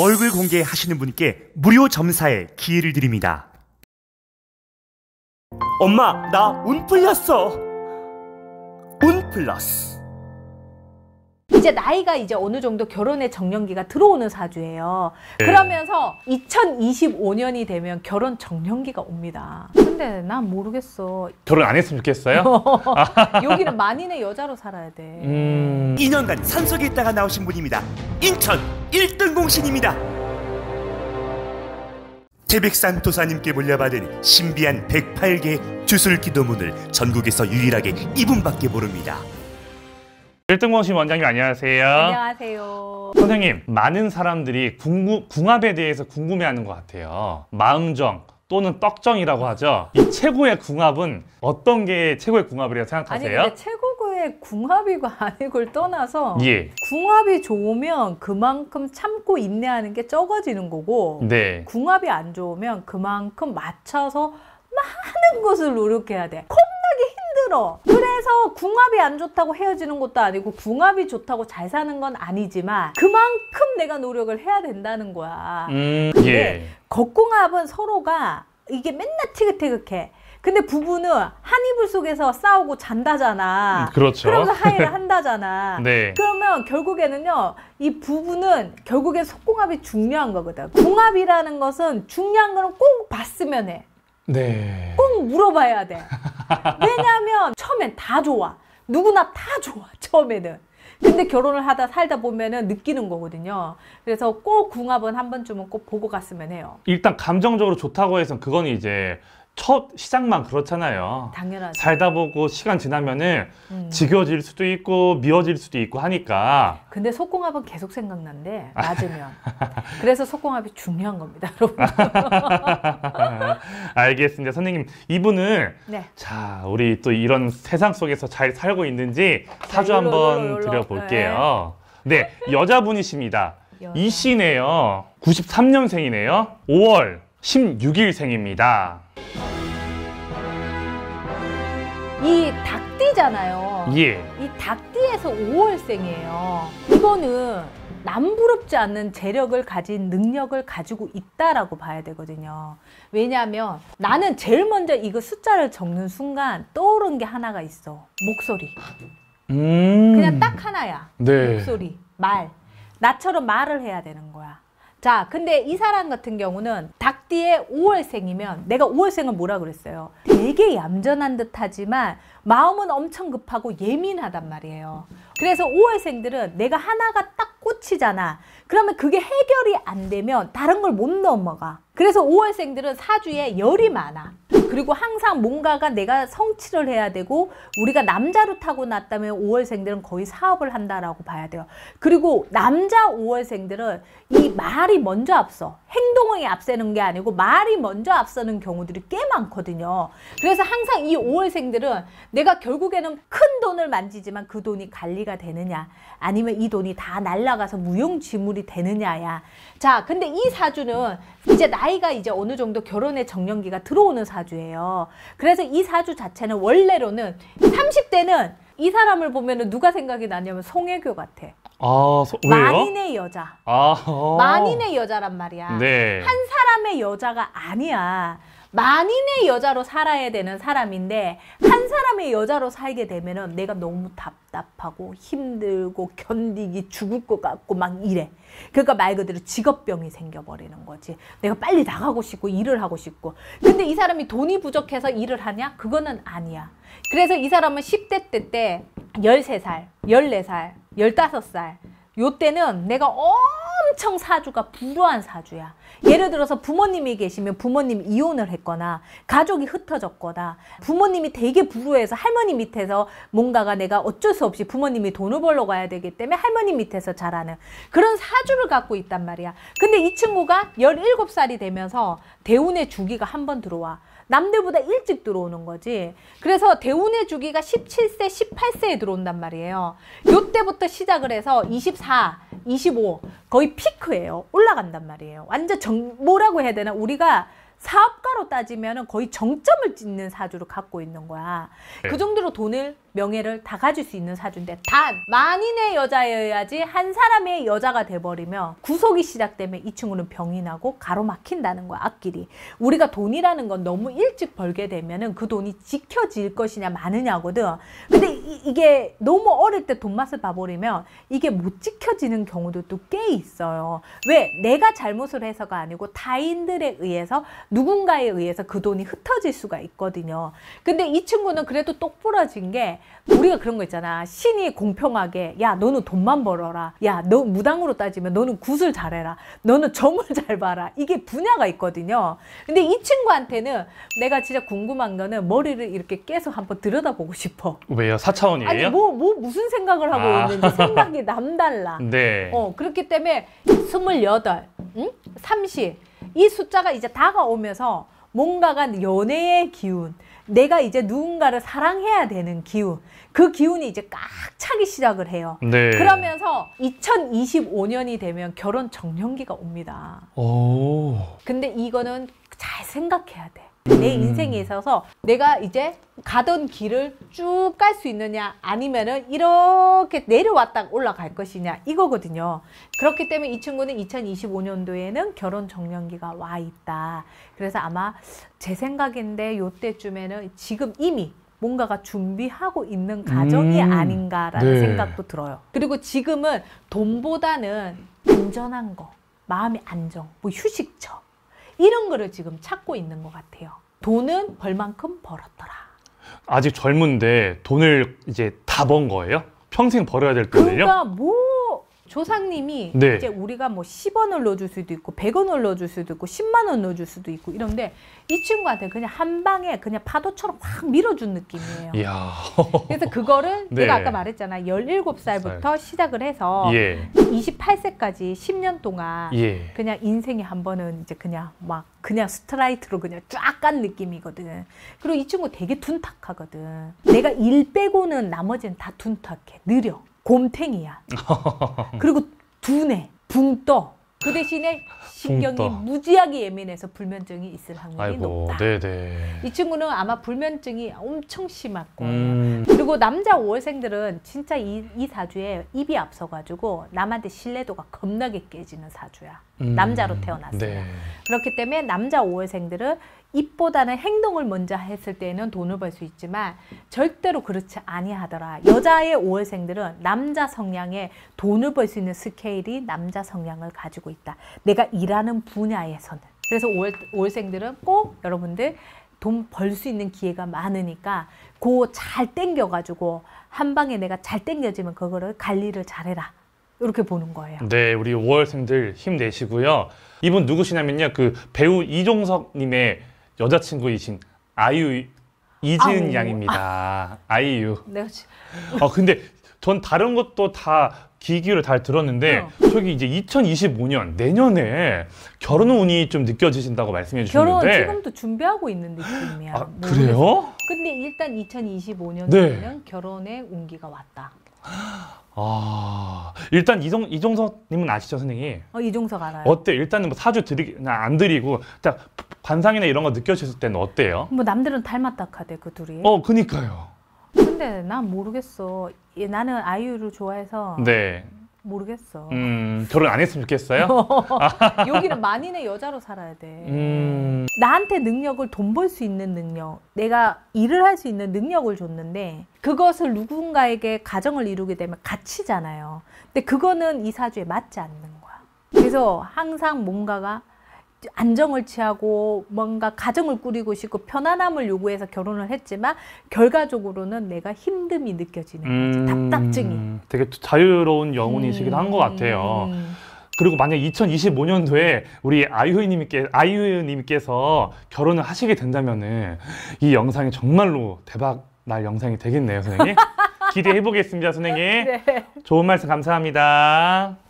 얼굴 공개하시는 분께 무료 점사의 기회를 드립니다. 엄마, 나 운 풀렸어. 운 플러스. 이제 나이가 이제 어느 정도 결혼의 정년기가 들어오는 사주예요. 네. 그러면서 2025년이 되면 결혼 정년기가 옵니다. 근데 난 모르겠어. 결혼 안 했으면 좋겠어요? 여기는 만인의 여자로 살아야 돼. 음... 2년간 산속에 있다가 나오신 분입니다. 인천 1등 공신입니다. 태백산 토사님께 물려받은 신비한 108개의 주술기도문을 전국에서 유일하게 이분밖에 모릅니다. 1등 공신 원장님 안녕하세요. 안녕하세요. 선생님, 많은 사람들이 궁구, 궁합에 대해서 궁금해하는 것 같아요. 마음정, 또는 떡정이라고 하죠. 이 최고의 궁합은 어떤 게 최고의 궁합이라고 생각하세요? 아니, 근데 최 사람의 궁합이고 아니고를 떠나서 예. 궁합이 좋으면 그만큼 참고 인내하는 게 적어지는 거고 네. 궁합이 안 좋으면 그만큼 맞춰서 많은 것을 노력해야 돼. 겁나게 힘들어. 그래서 궁합이 안 좋다고 헤어지는 것도 아니고 궁합이 좋다고 잘 사는 건 아니지만 그만큼 내가 노력을 해야 된다는 거야. 음, 근데 예. 겉궁합은 서로가 이게 맨날 티긋태긋해 근데 부부는 한 이불 속에서 싸우고 잔다잖아. 음, 그렇죠. 그러면서 하이를 한다잖아. 네. 그러면 결국에는요, 이 부부는 결국에 속궁합이 중요한 거거든. 궁합이라는 것은 중요한 거는 꼭 봤으면 해. 네. 꼭 물어봐야 돼. 왜냐면 처음엔 다 좋아. 누구나 다 좋아, 처음에는. 근데 결혼을 하다 살다 보면은 느끼는 거거든요. 그래서 꼭 궁합은 한 번쯤은 꼭 보고 갔으면 해요. 일단 감정적으로 좋다고 해서 그건 이제 첫 시작만 그렇잖아요. 당연하죠. 살다 보고 시간 지나면은 음. 지겨워질 수도 있고 미워질 수도 있고 하니까. 근데 속공합은 계속 생각난데 맞으면. 그래서 속공합이 중요한 겁니다, 여러분. 알겠습니다, 선생님. 이분은 네. 자 우리 또 이런 세상 속에서 잘 살고 있는지 사주 한번 드려볼게요. 네, 네 여자분이십니다. 이 씨네요. 93년생이네요. 5월. 16일생입니다. 이 닭띠잖아요. 예. 이 닭띠에서 5월생이에요. 이거는 남부럽지 않은 재력을 가진 능력을 가지고 있다라고 봐야 되거든요. 왜냐하면 나는 제일 먼저 이거 숫자를 적는 순간 떠오른 게 하나가 있어. 목소리. 음... 그냥 딱 하나야. 네. 목소리, 말. 나처럼 말을 해야 되는 거야. 자 근데 이 사람 같은 경우는 닭띠에 5월생이면 내가 5월생은 뭐라 그랬어요 되게 얌전한 듯 하지만 마음은 엄청 급하고 예민하단 말이에요 그래서 5월생들은 내가 하나가 딱 꽂히잖아 그러면 그게 해결이 안 되면 다른 걸 못 넘어가 그래서 5월생들은 사주에 열이 많아 그리고 항상 뭔가가 내가 성취를 해야 되고 우리가 남자로 타고났다면 5월생들은 거의 사업을 한다라고 봐야 돼요. 그리고 남자 5월생들은 이 말이 먼저 앞서 행동이 앞서는 게 아니고 말이 먼저 앞서는 경우들이 꽤 많거든요. 그래서 항상 이 5월생들은 내가 결국에는 큰 돈을 만지지만 그 돈이 관리가 되느냐 아니면 이 돈이 다 날라가서 무용지물이 되느냐야 자, 근데 이 사주는 이제 나이가 이제 어느 정도 결혼의 정년기가 들어오는 사주예요. 그래서 이 사주 자체는 원래로는 30대는 이 사람을 보면 누가 생각이 나냐면 송혜교 같아. 아, 소, 만인의 여자. 아, 어. 만인의 여자란 말이야. 네. 한 사람의 여자가 아니야. 만인의 여자로 살아야 되는 사람인데 한 사람의 여자로 살게 되면은 내가 너무 답답하고 힘들고 견디기 죽을 것 같고 막 이래. 그러니까 말 그대로 직업병이 생겨버리는 거지. 내가 빨리 나가고 싶고 일을 하고 싶고. 근데 이 사람이 돈이 부족해서 일을 하냐? 그거는 아니야. 그래서 이 사람은 10대 때때 열세 살 열네 살 열다섯 살 요때는 내가 어 엄청 사주가 불우한 사주야. 예를 들어서 부모님이 계시면 부모님 이혼을 했거나 가족이 흩어졌거나 부모님이 되게 불우해서 할머니 밑에서 뭔가가 내가 어쩔 수 없이 부모님이 돈을 벌러 가야 되기 때문에 할머니 밑에서 자라는 그런 사주를 갖고 있단 말이야. 근데 이 친구가 1 7 살이 되면서 대운의 주기가 한 번 들어와. 남들보다 일찍 들어오는 거지. 그래서 대운의 주기가 17세, 18세에 들어온단 말이에요. 요때부터 시작을 해서 24, 25 거의 피크예요. 올라간단 말이에요. 완전 정 뭐라고 해야 되나 우리가 사업가로 따지면 거의 정점을 찍는 사주를 갖고 있는 거야. 네. 그 정도로 돈을 명예를 다 가질 수 있는 사주인데 단 만인의 여자여야지 한 사람의 여자가 돼버리면 구속이 시작되면 이 친구는 병이 나고 가로막힌다는 거야 앞길이 우리가 돈이라는 건 너무 일찍 벌게 되면 은그 돈이 지켜질 것이냐 마느냐거든 근데 이, 게 너무 어릴 때 돈 맛을 봐버리면 이게 못 지켜지는 경우도 또꽤 있어요 왜? 내가 잘못을 해서가 아니고 타인들에 의해서 누군가에 의해서 그 돈이 흩어질 수가 있거든요 근데 이 친구는 그래도 똑부러진 게 우리가 그런 거 있잖아 신이 공평하게 야 너는 돈만 벌어라 야 너 무당으로 따지면 너는 굿을 잘해라 너는 점을 잘 봐라 이게 분야가 있거든요 근데 이 친구한테는 내가 진짜 궁금한 거는 머리를 이렇게 깨속 한번 들여다보고 싶어 왜요? 4차원이에요? 아니 뭐, 뭐 무슨 생각을 하고 아. 있는지 생각이 남달라 네. 어, 그렇기 때문에 28, 응? 30이 숫자가 이제 다가오면서 뭔가가 연애의 기운 내가 이제 누군가를 사랑해야 되는 기운 그 기운이 이제 꽉 차기 시작을 해요. 네. 그러면서 2025년이 되면 결혼 정년기가 옵니다. 오. 근데 이거는 잘 생각해야 돼. 음. 내 인생에 있어서 내가 이제 가던 길을 쭉 갈 수 있느냐 아니면은 이렇게 내려왔다 올라갈 것이냐 이거거든요. 그렇기 때문에 이 친구는 2025년도에는 결혼 정년기가 와 있다. 그래서 아마 제 생각인데 요때쯤에는 지금 이미 뭔가가 준비하고 있는 가정이 음, 아닌가라는 네. 생각도 들어요. 그리고 지금은 돈보다는 안전한 거, 마음의 안정, 뭐 휴식처 이런 거를 지금 찾고 있는 것 같아요. 돈은 벌만큼 벌었더라. 아직 젊은데 돈을 이제 다 번 거예요? 평생 벌어야 될 돈을요? 그러니까 뭐 조상님이 네. 이제 우리가 뭐 10원을 넣어줄 수도 있고 100원을 넣어줄 수도 있고 10만 원 넣어줄 수도 있고 이런데 이 친구한테 그냥 한 방에 그냥 파도처럼 확 밀어준 느낌이에요. 야 그래서 그거를 네. 내가 아까 말했잖아. 17살부터 살. 시작을 해서 예. 28세까지 10년 동안 예. 그냥 인생이한 번은 이제 그냥 막 그냥 스트라이트로 그냥 쫙깐 느낌이거든. 그리고 이 친구 되게 둔탁하거든. 내가 일 빼고는 나머지는 다 둔탁해. 느려. 곰탱이야. 그리고 두뇌, 붕떠. 그 대신에 신경이 붕떠. 무지하게 예민해서 불면증이 있을 확률이 아이고, 높다. 네네. 이 친구는 아마 불면증이 엄청 심하고 음. 그리고 남자 5월생들은 진짜 이, 이 사주에 입이 앞서가지고 남한테 신뢰도가 겁나게 깨지는 사주야. 음. 남자로 태어났어요. 네. 그렇기 때문에 남자 5월생들은 입보다는 행동을 먼저 했을 때는 에 돈을 벌 수 있지만 절대로 그렇지 아니하더라. 여자의 5월생들은 남자 성향에 돈을 벌 수 있는 스케일이 남자 성향을 가지고 있다. 내가 일하는 분야에서는. 그래서 5월, 5월생들은 꼭 여러분들 돈 벌 수 있는 기회가 많으니까 고 잘 땡겨가지고 한 방에 내가 잘 땡겨지면 그거를 관리를 잘해라. 이렇게 보는 거예요. 네, 우리 5월생들 힘내시고요. 이분 누구시냐면요. 그 배우 이종석 님의 여자친구이신 아이유 이지은 아우. 양입니다. 아. 이유 내가 네, 지아 어, 근데 전 다른 것도 다귀기울잘 들었는데 어. 저기 이제 2025년 내년에 결혼 운이 좀 느껴지신다고 말씀해 주셨는데 지금도 준비하고 있는 느낌이야. 아 그래요? 근데 일단 2025년에는 네. 결혼의 운기가 왔다. 아 일단 이종 이종석님은 아시죠 선생님? 어 이종석 알아요. 어때? 일단은 뭐 사주 드리 안 드리고 자 관상이나 이런 거 느껴졌을 때는 어때요? 뭐 남들은 닮았다 카대 그 둘이. 어 그니까요. 근데 난 모르겠어. 예, 나는 아이유를 좋아해서 네. 모르겠어. 음, 결혼 안 했으면 좋겠어요? 여기는 만인의 여자로 살아야 돼. 음... 나한테 능력을 돈 벌 수 있는 능력, 내가 일을 할 수 있는 능력을 줬는데 그것을 누군가에게 가정을 이루게 되면 가치잖아요. 근데 그거는 이 사주에 맞지 않는 거야. 그래서 항상 뭔가가 안정을 취하고 뭔가 가정을 꾸리고 싶고 편안함을 요구해서 결혼을 했지만 결과적으로는 내가 힘듦이 느껴지는 거지. 음... 답답증이. 되게 자유로운 영혼이시기도 음. 한것 같아요. 그리고 만약 2025년도에 우리 아이유님께 아이유님께서 결혼을 하시게 된다면은 이 영상이 정말로 대박 날 영상이 되겠네요, 선생님. 기대해 보겠습니다, 선생님. 네. 좋은 말씀 감사합니다.